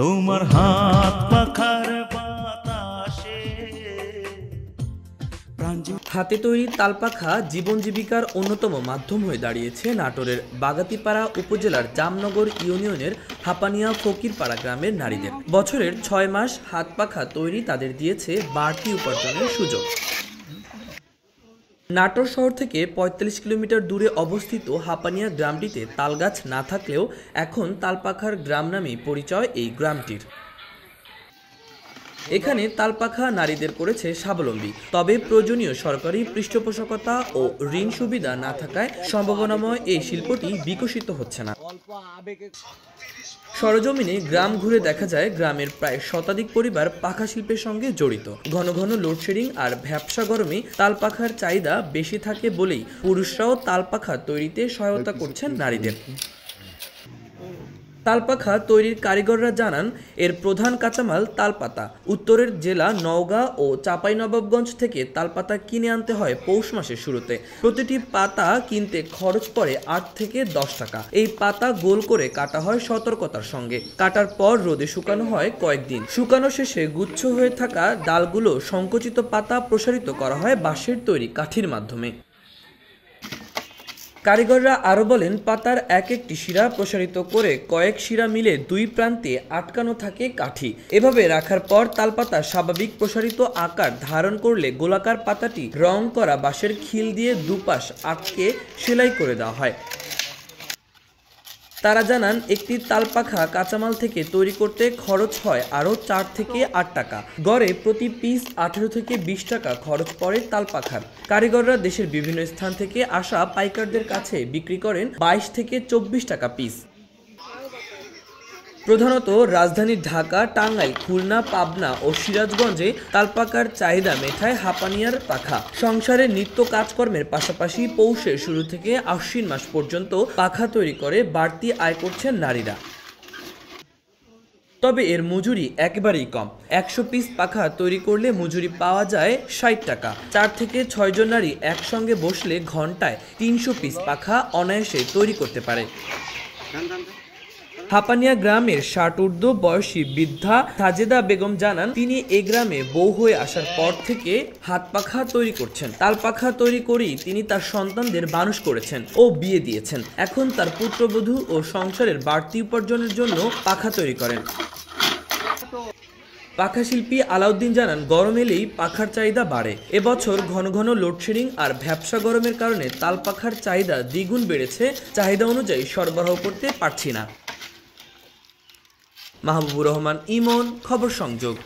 তোমার হাত পাখার বাতাসে হাতে তৈরি তালপাখা জীবন জীবিকার অন্যতম মাধ্যম হয়ে দাঁড়িয়েছে নাটোরের বাগাতিপাড়া উপজেলার জামনগর ইউনিয়নের হাপানিয়া ফকিরপাড়া গ্রামের নারীদের বছরের ছয় মাস হাত পাখা তৈরি তাদের দিয়েছে বাড়তি উপার্জনের সুযোগ নাটোর শহর থেকে ৪৫ কিলোমিটার দূরে অবস্থিত হাপানিয়া গ্রামটিতে তালগাছ না থাকলেও এখন তালপাখার গ্রাম নামেই পরিচয় এই গ্রামটির এখানে তালপাখা নারীদের করেছে স্বাবলম্বী তবে প্রয়োজনীয় সরকারি পৃষ্ঠপোষকতা ও ঋণ সুবিধা না থাকায় সম্ভাবনাময় এই শিল্পটি বিকশিত হচ্ছে না সরজমিনে গ্রাম ঘুরে দেখা যায় গ্রামের প্রায় শতাধিক পরিবার পাখা শিল্পের সঙ্গে জড়িত ঘন ঘন লোডশেডিং আর ভ্যাপসা গরমে তালপাখার চাহিদা বেশি থাকে বলেই পুরুষরাও তালপাখা তৈরিতে সহায়তা করছেন নারীদের তালপাখা তৈরির কারিগররা জানান এর প্রধান কাঁচামাল তালপাতা উত্তরের জেলা নওগাঁ ও চাঁপাইনবাবগঞ্জ থেকে তালপাতা কিনে আনতে হয় পৌষ মাসের শুরুতে প্রতিটি পাতা কিনতে খরচ পড়ে আট থেকে দশ টাকা এই পাতা গোল করে কাটা হয় সতর্কতার সঙ্গে কাটার পর রোদে শুকানো হয় কয়েকদিন শুকানো শেষে গুচ্ছ হয়ে থাকা ডালগুলো সংকুচিত পাতা প্রসারিত করা হয় বাঁশের তৈরি কাঠির মাধ্যমে কারিগররা আরও বলেন পাতার এক একটি শিরা প্রসারিত করে কয়েক শিরা মিলে দুই প্রান্তে আটকানো থাকে কাঠি এভাবে রাখার পর তালপাতা স্বাভাবিক প্রসারিত আকার ধারণ করলে গোলাকার পাতাটি রং করা বাঁশের খিল দিয়ে দুপাশ আটকে সেলাই করে দেওয়া হয় তারা জানান একটি তালপাখা কাঁচামাল থেকে তৈরি করতে খরচ হয় আরও চার থেকে আট টাকা গড়ে প্রতি পিস আঠেরো থেকে বিশ টাকা খরচ পড়ে তালপাখার কারিগররা দেশের বিভিন্ন স্থান থেকে আসা পাইকারদের কাছে বিক্রি করেন বাইশ থেকে চব্বিশ টাকা পিস প্রধানত রাজধানী ঢাকা টাঙ্গাই খুলনা পাবনা ও সিরাজগঞ্জে তালপাকার চাহিদা মেথায় হাঁপানিয়ার পাখা সংসারে নিত্য কাজকর্মের পাশাপাশি পৌষের শুরু থেকে আশ্বিন মাস পর্যন্ত পাখা তৈরি করে বাড়তি আয় করছেন নারীরা তবে এর মজুরি একেবারেই কম একশো পিস পাখা তৈরি করলে মজুরি পাওয়া যায় ষাট টাকা চার থেকে ছয়জন নারী একসঙ্গে বসলে ঘন্টায় তিনশো পিস পাখা অনায়াসে তৈরি করতে পারে হাপানিয়া গ্রামের ষাট ঊর্ধ্ব বয়সী বৃদ্ধা সাজেদা বেগম জানান তিনি এ গ্রামে বউ হয়ে আসার পর থেকে হাত পাখা তৈরি করছেন তাল পাখা তৈরি করেই তিনি তার সন্তানদের মানুষ করেছেন ও বিয়ে দিয়েছেন এখন তার পুত্রবধূ ও সংসারের বাড়তি উপার্জনের জন্য পাখা তৈরি করেন পাখা শিল্পী আলাউদ্দিন জানান গরম এলেই পাখার চাহিদা বাড়ে এবছর ঘন ঘন লোডশেডিং আর ভ্যাবসা গরমের কারণে তাল পাখার চাহিদা দ্বিগুণ বেড়েছে চাহিদা অনুযায়ী সরবরাহ করতে পারছি না মাহবুবুর রহমান ইমন খবর সংযোগ